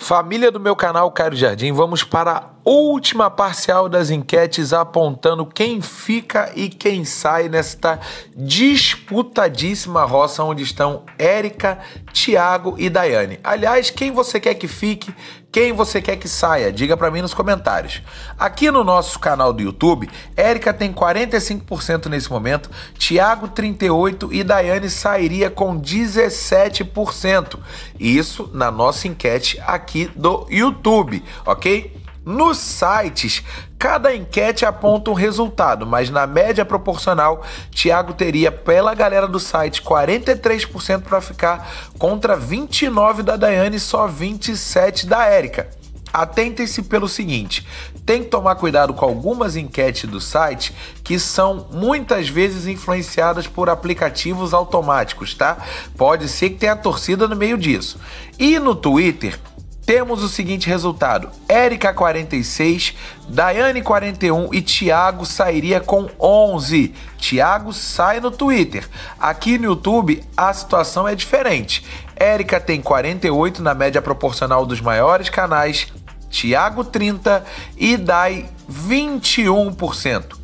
Família do meu canal Cairo Jardim, vamos para a última parcial das enquetes apontando quem fica e quem sai nesta disputadíssima roça onde estão Érica, Tiago e Daiane. Aliás, quem você quer que fique, quem você quer que saia, diga para mim nos comentários. Aqui no nosso canal do YouTube, Érica tem 45% nesse momento, Tiago 38% e Daiane sairia com 17%. Isso na nossa enquete aqui aqui do YouTube, ok? Nos sites, cada enquete aponta um resultado, mas na média proporcional, Thiago teria, pela galera do site, 43% para ficar contra 29% da Daiane e só 27% da Érica. Atentem-se pelo seguinte: tem que tomar cuidado com algumas enquetes do site que são muitas vezes influenciadas por aplicativos automáticos, tá? Pode ser que tenha torcida no meio disso. E no Twitter, temos o seguinte resultado: Érica 46, Daiane 41 e Thiago sairia com 11. Thiago sai no Twitter. Aqui no YouTube a situação é diferente. Érica tem 48 na média proporcional dos maiores canais, Thiago 30 e Dai 21%.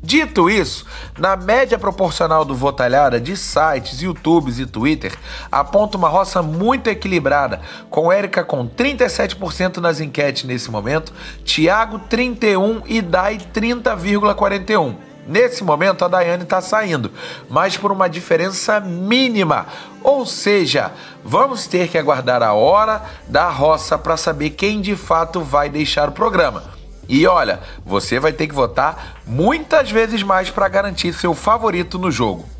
Dito isso, na média proporcional do Votalhada de sites, YouTubes e Twitter, aponta uma roça muito equilibrada, com Érica com 37% nas enquetes nesse momento, Thiago 31 e Dai 30,41. Nesse momento a Daiane está saindo, mas por uma diferença mínima. Ou seja, vamos ter que aguardar a hora da roça para saber quem de fato vai deixar o programa. E olha, você vai ter que votar muitas vezes mais para garantir seu favorito no jogo.